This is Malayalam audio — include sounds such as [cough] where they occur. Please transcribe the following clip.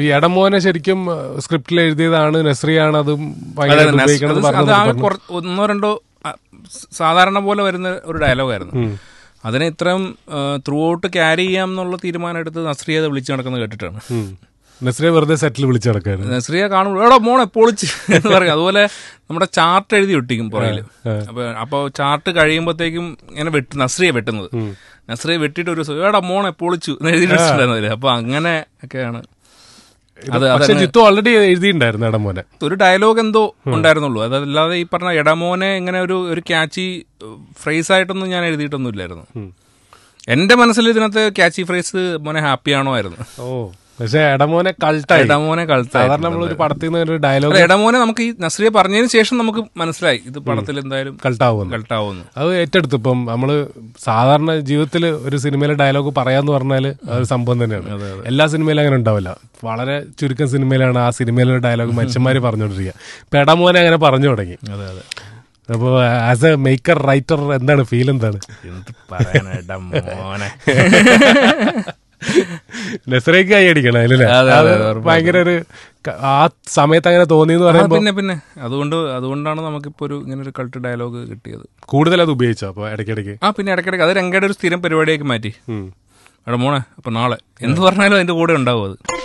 ഈ എടമോനെ ശരിക്കും സ്ക്രിപ്റ്റിൽ എഴുതിയതാണ് നസ്രിയാണ് അത് അത് ഒന്നോ രണ്ടോ സാധാരണ പോലെ വരുന്ന ഒരു ഡയലോഗായിരുന്നു അതിനെ ഇത്രയും ത്രൂ ഔട്ട് ക്യാരി ചെയ്യാം എന്നുള്ള തീരുമാനം എടുത്ത് നസ്രിയെ വിളിച്ചു നടക്കുന്നത് കേട്ടിട്ടാണ് നസ്രിയ വെറുതെ സെറ്റിൽ വിളിച്ചു നടക്കായിരുന്നു നസ്രിയ കാണുമ്പോൾ എടാ മോണെ പൊളിച്ച് എന്ന് പറയും അതുപോലെ നമ്മുടെ ചാർട്ട് എഴുതി ഒട്ടിക്കും പുറകില് അപ്പൊ അപ്പോൾ ചാർട്ട് കഴിയുമ്പോഴത്തേക്കും ഇങ്ങനെ വെട്ടി നസ്രിയ വെട്ടുന്നത് നസ്രിയ വെട്ടിയിട്ട് ഒരു എടാ മോണെ പൊളിച്ചു എന്ന് എഴുതി അപ്പൊ അങ്ങനെ ഒക്കെയാണ് പക്ഷെ ജിത്തു ഓൾറെഡി എഴുതിയിട്ടുണ്ടായിരുന്നു എടമോനെ ഒരു ഡയലോഗ് എന്തോ ഉണ്ടായിരുന്നുള്ളൂ അതല്ലാതെ ഈ പറഞ്ഞ എടമോനെ ഇങ്ങനെ ഒരു ഒരു ക്യാച്ചി ഫ്രേസ് ആയിട്ടൊന്നും ഞാൻ എഴുതിയിട്ടൊന്നും ഇല്ലായിരുന്നു എന്റെ മനസ്സിൽ ഇതിനകത്ത് ക്യാച്ചി ഫ്രേസ് മോനെ ഹാപ്പി ആണോ ആയിരുന്നു ഓ പക്ഷേ എടമോനെ കൾട്ടായി എടമോനെ കൾട്ടായി സാധാരണ നമ്മൾ ഒരു പടത്തിൽ നിന്ന് ഒരു ഡയലോഗ് എടമോനെ നമുക്ക് ഈ നസ്രിയ പറഞ്ഞതിന് ശേഷം നമുക്ക് മനസ്സിലായി ഇത് പടത്തിൽ എന്തായാലും കൾട്ടാവും കൾട്ടാവും അത് ഏറ്റെടുത്തു ഇപ്പം നമ്മൾ സാധാരണ ജീവിതത്തിൽ ഒരു സിനിമയിലെ ഡയലോഗ് പറയാന്ന് പറഞ്ഞാൽ അതൊരു സംഭവം തന്നെയാണ് എല്ലാ സിനിമയിലും അങ്ങനെ ഉണ്ടാവില്ല വളരെ ചുരുക്കം സിനിമയിലാണ് ആ സിനിമയിലെ ഡയലോഗ് മനുഷ്യന്മാർ പറഞ്ഞുകൊണ്ടിരിക്കുക ഇപ്പൊ എടമോനെ അങ്ങനെ പറഞ്ഞു തുടങ്ങി അതെ അതെ അപ്പോ ആസ് എ മേക്കർ റൈറ്റർ എന്താണ് ഫീൽ എന്താണ് [laughs] ലെസറേക്ക് കൈ അടിക്കണം അല്ലേ ഭയങ്കര ഒരു ആ സമയത്ത് അങ്ങനെ തോന്നി എന്ന് പറയുമ്പോൾ പിന്നെ പിന്നെ അതുകൊണ്ട് അതുകൊണ്ടാണ് നമുക്കിപ്പോ ഒരു ഇങ്ങനെ ഒരു കൾട്ട് ഡയലോഗ് കിട്ടിയത് കൂടുതൽ അത് ഉപയോഗിച്ചോ അപ്പൊ ഇടയ്ക്കിടയ്ക്ക് ആ പിന്നെ ഇടയ്ക്കിടയ്ക്ക് അത് രംഗയുടെ ഒരു സ്ഥിരം പരിപാടിയാക്കി മാറ്റി മോണെ അപ്പൊ നാളെ എന്ത് പറഞ്ഞാലും അതിന്റെ കൂടെ ഉണ്ടാവും അത്